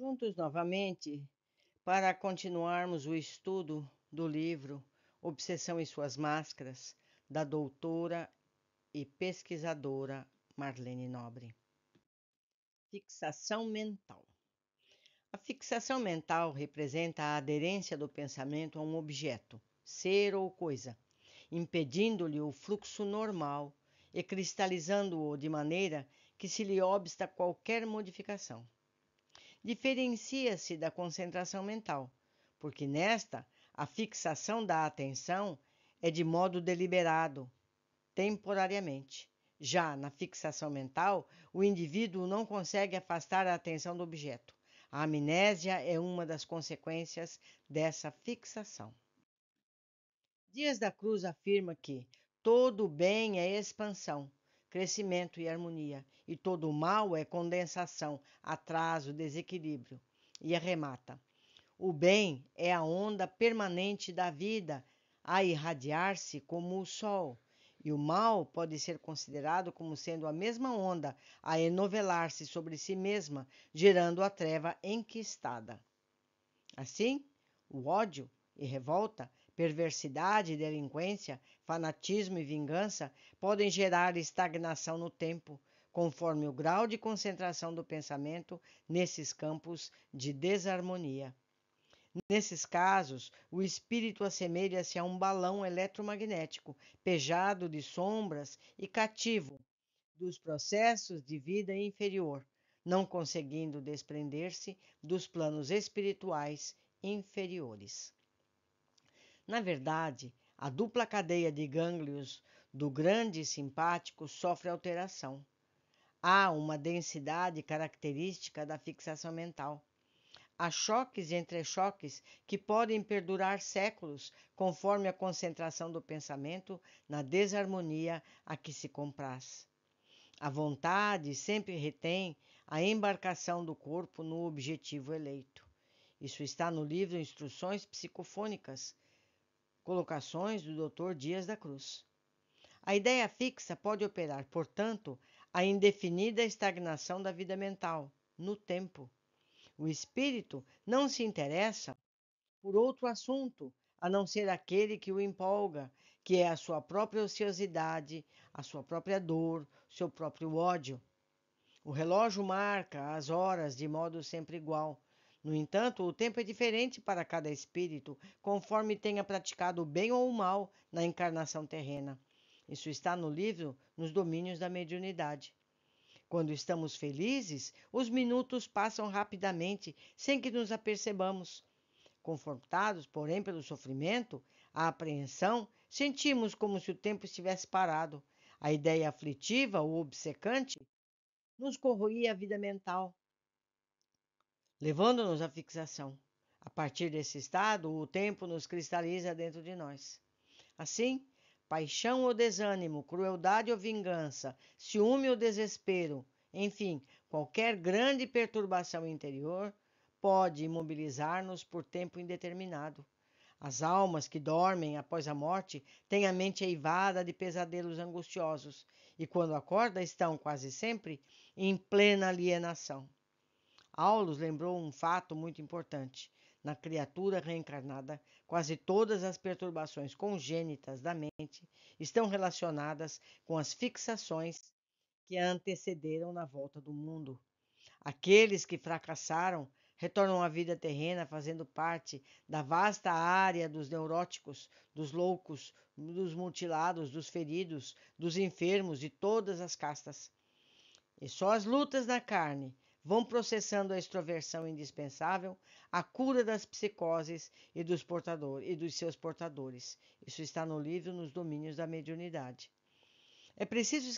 juntos novamente para continuarmos o estudo do livro Obsessão e Suas Máscaras, da doutora e pesquisadora Marlene Nobre. Fixação mental. A fixação mental representa a aderência do pensamento a um objeto, ser ou coisa, impedindo-lhe o fluxo normal e cristalizando-o de maneira que se lhe obsta qualquer modificação diferencia-se da concentração mental, porque nesta a fixação da atenção é de modo deliberado, temporariamente. Já na fixação mental, o indivíduo não consegue afastar a atenção do objeto. A amnésia é uma das consequências dessa fixação. Dias da Cruz afirma que todo bem é expansão crescimento e harmonia, e todo o mal é condensação, atraso, desequilíbrio. E arremata: O bem é a onda permanente da vida a irradiar-se como o sol, e o mal pode ser considerado como sendo a mesma onda a enovelar-se sobre si mesma, gerando a treva enquistada. Assim, o ódio e revolta, perversidade e delinquência fanatismo e vingança podem gerar estagnação no tempo, conforme o grau de concentração do pensamento nesses campos de desarmonia. Nesses casos, o espírito assemelha-se a um balão eletromagnético, pejado de sombras e cativo dos processos de vida inferior, não conseguindo desprender-se dos planos espirituais inferiores. Na verdade, a dupla cadeia de gânglios do grande simpático sofre alteração. Há uma densidade característica da fixação mental. Há choques e entrechoques que podem perdurar séculos, conforme a concentração do pensamento na desarmonia a que se compraz. A vontade sempre retém a embarcação do corpo no objetivo eleito. Isso está no livro Instruções Psicofônicas, Colocações do Dr. Dias da Cruz. A ideia fixa pode operar, portanto, a indefinida estagnação da vida mental, no tempo. O espírito não se interessa por outro assunto a não ser aquele que o empolga, que é a sua própria ociosidade, a sua própria dor, seu próprio ódio. O relógio marca as horas de modo sempre igual, no entanto, o tempo é diferente para cada espírito, conforme tenha praticado o bem ou o mal na encarnação terrena. Isso está no livro Nos Domínios da Mediunidade. Quando estamos felizes, os minutos passam rapidamente, sem que nos apercebamos. Confortados, porém, pelo sofrimento, a apreensão, sentimos como se o tempo estivesse parado. A ideia aflitiva ou obcecante nos corroía a vida mental, levando-nos à fixação. A partir desse estado, o tempo nos cristaliza dentro de nós. Assim, paixão ou desânimo, crueldade ou vingança, ciúme ou desespero, enfim, qualquer grande perturbação interior pode imobilizar-nos por tempo indeterminado. As almas que dormem após a morte têm a mente eivada de pesadelos angustiosos e, quando acorda, estão quase sempre em plena alienação. Aulus lembrou um fato muito importante. Na criatura reencarnada, quase todas as perturbações congênitas da mente estão relacionadas com as fixações que a antecederam na volta do mundo. Aqueles que fracassaram retornam à vida terrena fazendo parte da vasta área dos neuróticos, dos loucos, dos mutilados, dos feridos, dos enfermos de todas as castas. E só as lutas na carne vão processando a extroversão indispensável, a cura das psicoses e dos, portador, e dos seus portadores. Isso está no livro Nos Domínios da Mediunidade. É preciso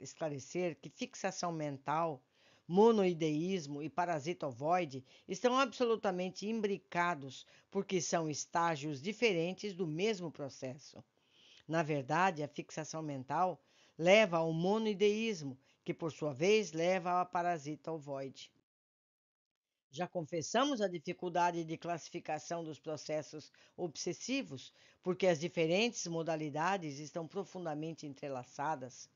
esclarecer que fixação mental, monoideísmo e parasitovoide estão absolutamente imbricados porque são estágios diferentes do mesmo processo. Na verdade, a fixação mental leva ao monoideísmo, que por sua vez leva a parasita ovoide. Já confessamos a dificuldade de classificação dos processos obsessivos, porque as diferentes modalidades estão profundamente entrelaçadas.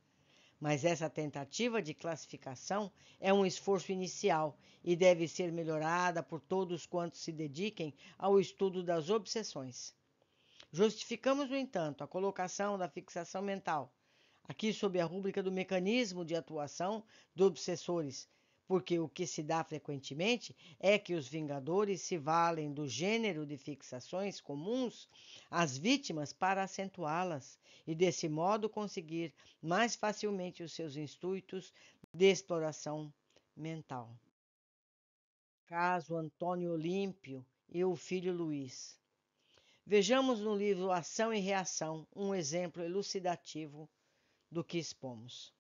Mas essa tentativa de classificação é um esforço inicial e deve ser melhorada por todos quantos se dediquem ao estudo das obsessões. Justificamos, no entanto, a colocação da fixação mental aqui sob a rúbrica do mecanismo de atuação dos obsessores, porque o que se dá frequentemente é que os vingadores se valem do gênero de fixações comuns às vítimas para acentuá-las e, desse modo, conseguir mais facilmente os seus intuitos de exploração mental. Caso Antônio Olímpio e o filho Luiz. Vejamos no livro Ação e Reação um exemplo elucidativo do que expomos.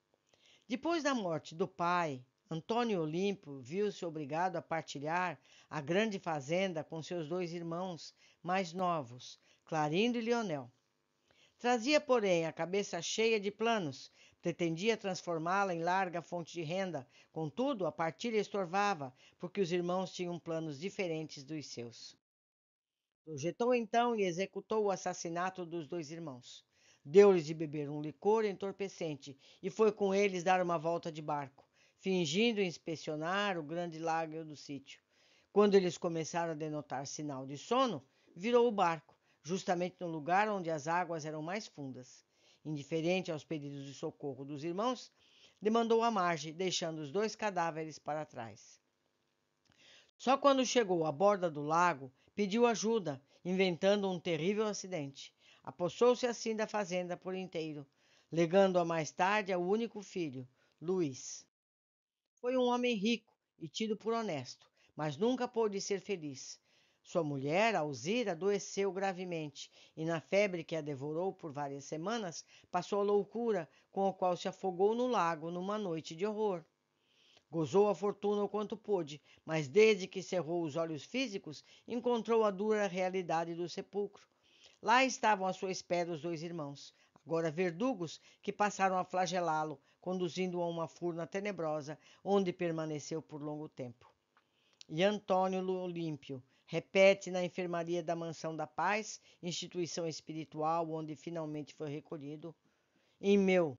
Depois da morte do pai, Antônio Olimpo viu-se obrigado a partilhar a grande fazenda com seus dois irmãos mais novos, Clarindo e Lionel. Trazia, porém, a cabeça cheia de planos, pretendia transformá-la em larga fonte de renda, contudo, a partilha estorvava, porque os irmãos tinham planos diferentes dos seus. Projetou então e executou o assassinato dos dois irmãos. Deu-lhes de beber um licor entorpecente e foi com eles dar uma volta de barco, fingindo inspecionar o grande lago do sítio. Quando eles começaram a denotar sinal de sono, virou o barco, justamente no lugar onde as águas eram mais fundas. Indiferente aos pedidos de socorro dos irmãos, demandou a margem, deixando os dois cadáveres para trás. Só quando chegou à borda do lago, pediu ajuda, inventando um terrível acidente. Apossou-se assim da fazenda por inteiro, legando-a mais tarde ao único filho, Luís. Foi um homem rico e tido por honesto, mas nunca pôde ser feliz. Sua mulher, Alzira, adoeceu gravemente e, na febre que a devorou por várias semanas, passou a loucura com a qual se afogou no lago numa noite de horror. Gozou a fortuna o quanto pôde, mas desde que cerrou os olhos físicos, encontrou a dura realidade do sepulcro. Lá estavam à sua espera os dois irmãos, agora verdugos, que passaram a flagelá-lo, conduzindo-o a uma furna tenebrosa, onde permaneceu por longo tempo. E Antônio Olímpio repete na enfermaria da Mansão da Paz, instituição espiritual onde finalmente foi recolhido, em meu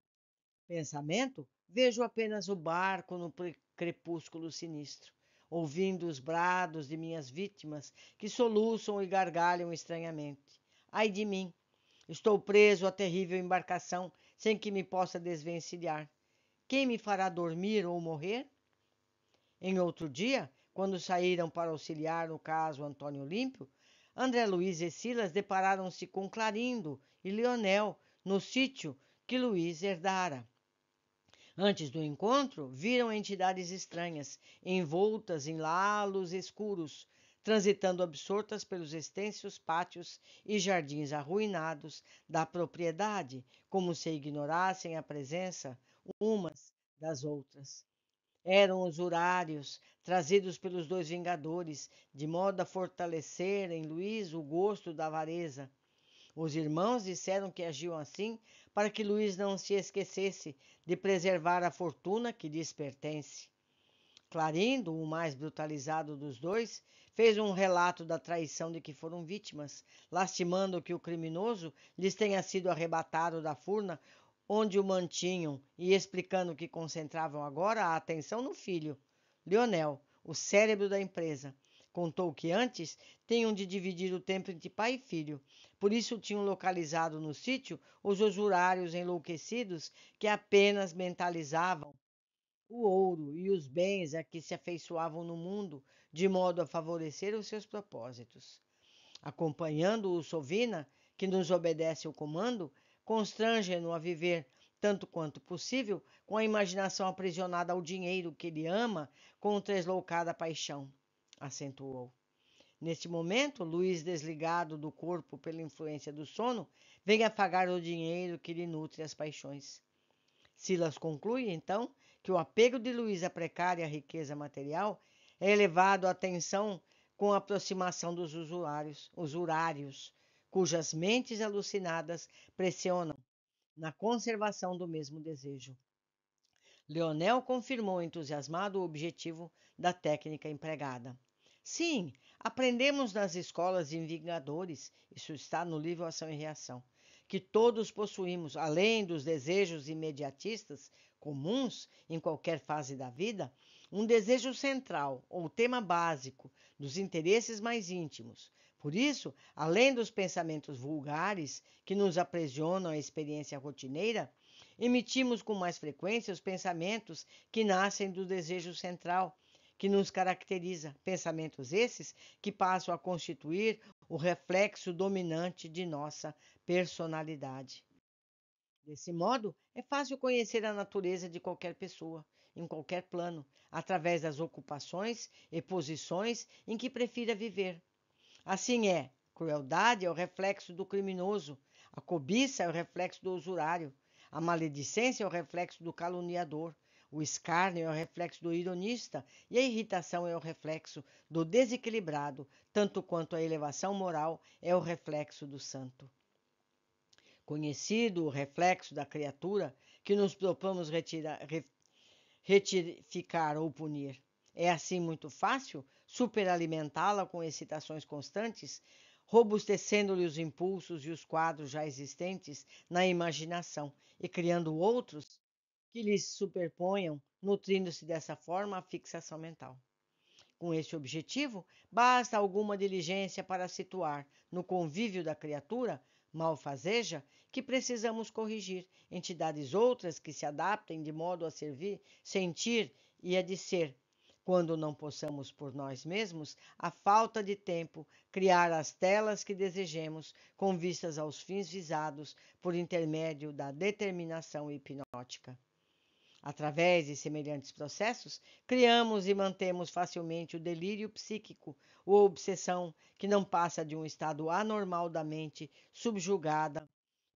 pensamento, vejo apenas o barco no crepúsculo sinistro, ouvindo os brados de minhas vítimas que soluçam e gargalham estranhamente. Ai de mim! Estou preso à terrível embarcação, sem que me possa desvencilhar. Quem me fará dormir ou morrer? Em outro dia, quando saíram para auxiliar no caso Antônio Límpio, André Luiz e Silas depararam-se com Clarindo e Leonel no sítio que Luiz herdara. Antes do encontro, viram entidades estranhas, envoltas em lalos escuros, transitando absortas pelos extensos pátios e jardins arruinados da propriedade, como se ignorassem a presença umas das outras. Eram os urários, trazidos pelos dois vingadores, de modo a fortalecer em Luís o gosto da avareza. Os irmãos disseram que agiam assim para que Luís não se esquecesse de preservar a fortuna que lhes pertence. Clarindo, o mais brutalizado dos dois, fez um relato da traição de que foram vítimas, lastimando que o criminoso lhes tenha sido arrebatado da furna onde o mantinham e explicando que concentravam agora a atenção no filho, Leonel, o cérebro da empresa. Contou que antes tinham de dividir o tempo entre pai e filho, por isso tinham localizado no sítio os usurários enlouquecidos que apenas mentalizavam o ouro e os bens a que se afeiçoavam no mundo, de modo a favorecer os seus propósitos. Acompanhando o Sovina, que nos obedece o comando, constrange-no a viver tanto quanto possível, com a imaginação aprisionada ao dinheiro que ele ama, com tresloucada paixão, acentuou. Neste momento, Luiz, desligado do corpo pela influência do sono, vem afagar o dinheiro que lhe nutre as paixões. Silas conclui, então, que o apego de Luiz à precária riqueza material é elevado à tensão com a aproximação dos usuários, usurários, cujas mentes alucinadas pressionam na conservação do mesmo desejo. Leonel confirmou entusiasmado o objetivo da técnica empregada. Sim, aprendemos nas escolas de Vingadores, isso está no livro Ação e Reação, que todos possuímos, além dos desejos imediatistas comuns em qualquer fase da vida, um desejo central ou tema básico dos interesses mais íntimos. Por isso, além dos pensamentos vulgares que nos aprisionam à experiência rotineira, emitimos com mais frequência os pensamentos que nascem do desejo central que nos caracteriza, pensamentos esses que passam a constituir o reflexo dominante de nossa personalidade. Desse modo, é fácil conhecer a natureza de qualquer pessoa, em qualquer plano, através das ocupações e posições em que prefira viver. Assim é: crueldade é o reflexo do criminoso, a cobiça é o reflexo do usurário, a maledicência é o reflexo do caluniador, o escárnio é o reflexo do ironista e a irritação é o reflexo do desequilibrado, tanto quanto a elevação moral é o reflexo do santo. Conhecido o reflexo da criatura, que nos propomos retirar, retificar ou punir. É assim muito fácil superalimentá-la com excitações constantes, robustecendo-lhe os impulsos e os quadros já existentes na imaginação e criando outros que lhes superponham, nutrindo-se dessa forma a fixação mental. Com esse objetivo, basta alguma diligência para situar no convívio da criatura malfazeja que precisamos corrigir, entidades outras que se adaptem de modo a servir, sentir e a de ser. Quando não possamos por nós mesmos, a falta de tempo, criar as telas que desejemos com vistas aos fins visados por intermédio da determinação hipnótica. Através de semelhantes processos, criamos e mantemos facilmente o delírio psíquico ou obsessão, que não passa de um estado anormal da mente subjugada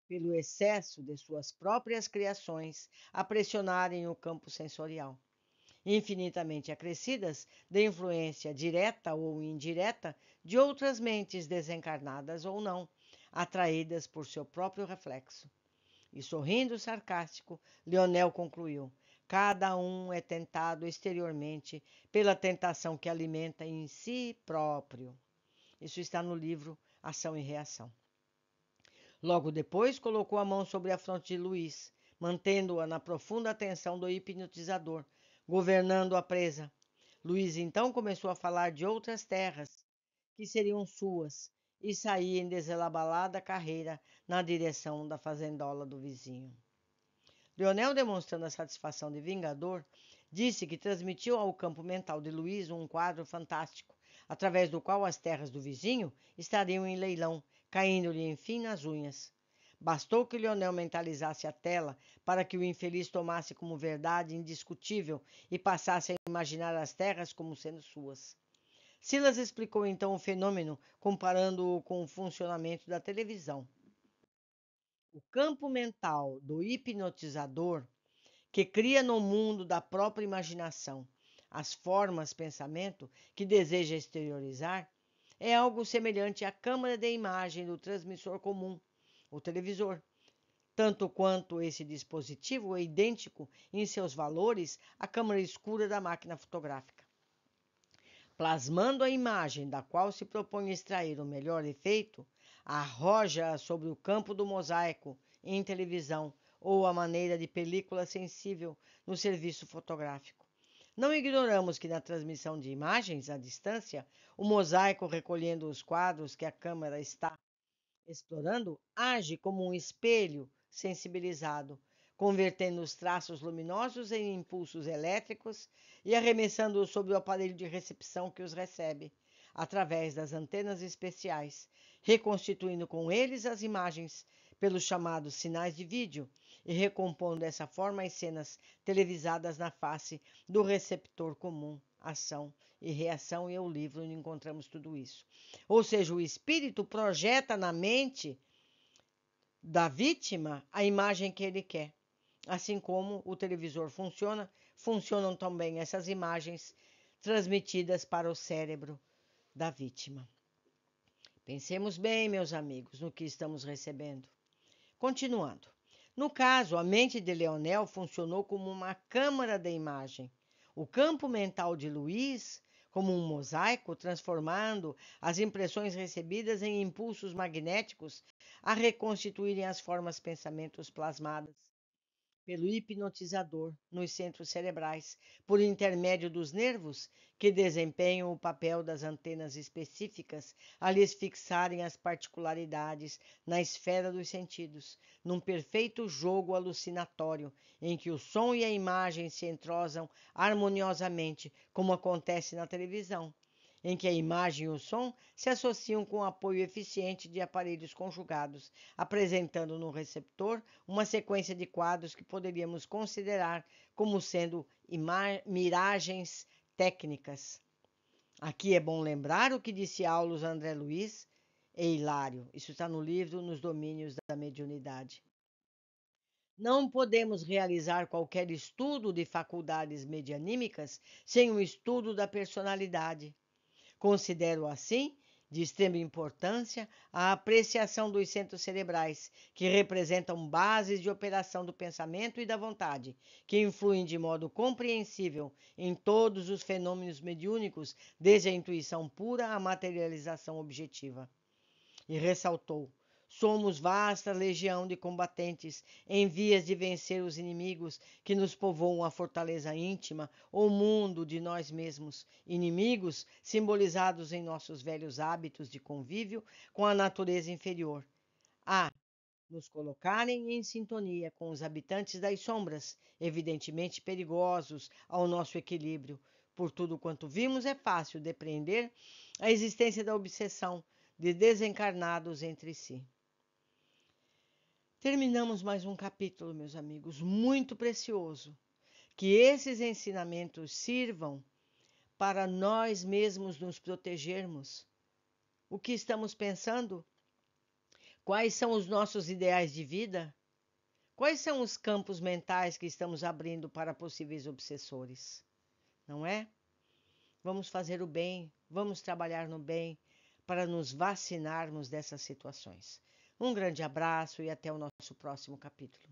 pelo excesso de suas próprias criações a pressionarem o campo sensorial. Infinitamente acrescidas de influência direta ou indireta de outras mentes desencarnadas ou não, atraídas por seu próprio reflexo. E sorrindo sarcástico, Leonel concluiu: Cada um é tentado exteriormente pela tentação que alimenta em si próprio. Isso está no livro Ação e Reação. Logo depois, colocou a mão sobre a fronte de Luiz, mantendo-a na profunda atenção do hipnotizador, governando a presa. Luiz então começou a falar de outras terras que seriam suas, e saía em deselabalada carreira na direção da fazendola do vizinho. Leonel, demonstrando a satisfação de vingador, disse que transmitiu ao campo mental de Luiz um quadro fantástico, através do qual as terras do vizinho estariam em leilão, caindo-lhe enfim nas unhas. Bastou que Leonel mentalizasse a tela para que o infeliz tomasse como verdade indiscutível e passasse a imaginar as terras como sendo suas. Silas explicou então o fenômeno, comparando-o com o funcionamento da televisão. O campo mental do hipnotizador, que cria no mundo da própria imaginação as formas pensamento que deseja exteriorizar, é algo semelhante à câmara de imagem do transmissor comum, o televisor. Tanto quanto esse dispositivo é idêntico em seus valores à câmara escura da máquina fotográfica plasmando a imagem da qual se propõe extrair o melhor efeito, arroja sobre o campo do mosaico em televisão ou à maneira de película sensível no serviço fotográfico. Não ignoramos que na transmissão de imagens à distância, o mosaico recolhendo os quadros que a câmera está explorando age como um espelho sensibilizado, convertendo os traços luminosos em impulsos elétricos e arremessando-os sobre o aparelho de recepção que os recebe, através das antenas especiais, reconstituindo com eles as imagens pelos chamados sinais de vídeo e recompondo dessa forma as cenas televisadas na face do receptor comum. Ação e reação, e o livro onde encontramos tudo isso. Ou seja, o espírito projeta na mente da vítima a imagem que ele quer. Assim como o televisor funciona, funcionam também essas imagens transmitidas para o cérebro da vítima. Pensemos bem, meus amigos, no que estamos recebendo. Continuando. No caso, a mente de Leonel funcionou como uma câmara da imagem. O campo mental de Luiz, como um mosaico, transformando as impressões recebidas em impulsos magnéticos a reconstituírem as formas pensamentos plasmadas pelo hipnotizador nos centros cerebrais, por intermédio dos nervos, que desempenham o papel das antenas específicas a lhes fixarem as particularidades na esfera dos sentidos, num perfeito jogo alucinatório em que o som e a imagem se entrosam harmoniosamente, como acontece na televisão em que a imagem e o som se associam com o apoio eficiente de aparelhos conjugados, apresentando no receptor uma sequência de quadros que poderíamos considerar como sendo miragens técnicas. Aqui é bom lembrar o que disse Aulos André Luiz e Hilário. Isso está no livro Nos Domínios da Mediunidade. Não podemos realizar qualquer estudo de faculdades medianímicas sem o um estudo da personalidade. Considero assim de extrema importância a apreciação dos centros cerebrais, que representam bases de operação do pensamento e da vontade, que influem de modo compreensível em todos os fenômenos mediúnicos, desde a intuição pura à materialização objetiva. E ressaltou: Somos vasta legião de combatentes, em vias de vencer os inimigos que nos povoam a fortaleza íntima, o mundo de nós mesmos. Inimigos simbolizados em nossos velhos hábitos de convívio com a natureza inferior. A. Nos colocarem em sintonia com os habitantes das sombras, evidentemente perigosos ao nosso equilíbrio. Por tudo quanto vimos, é fácil depreender a existência da obsessão de desencarnados entre si. Terminamos mais um capítulo, meus amigos, muito precioso. Que esses ensinamentos sirvam para nós mesmos nos protegermos. O que estamos pensando? Quais são os nossos ideais de vida? Quais são os campos mentais que estamos abrindo para possíveis obsessores? Não é? Vamos fazer o bem, vamos trabalhar no bem para nos vacinarmos dessas situações. Um grande abraço e até o nosso próximo capítulo.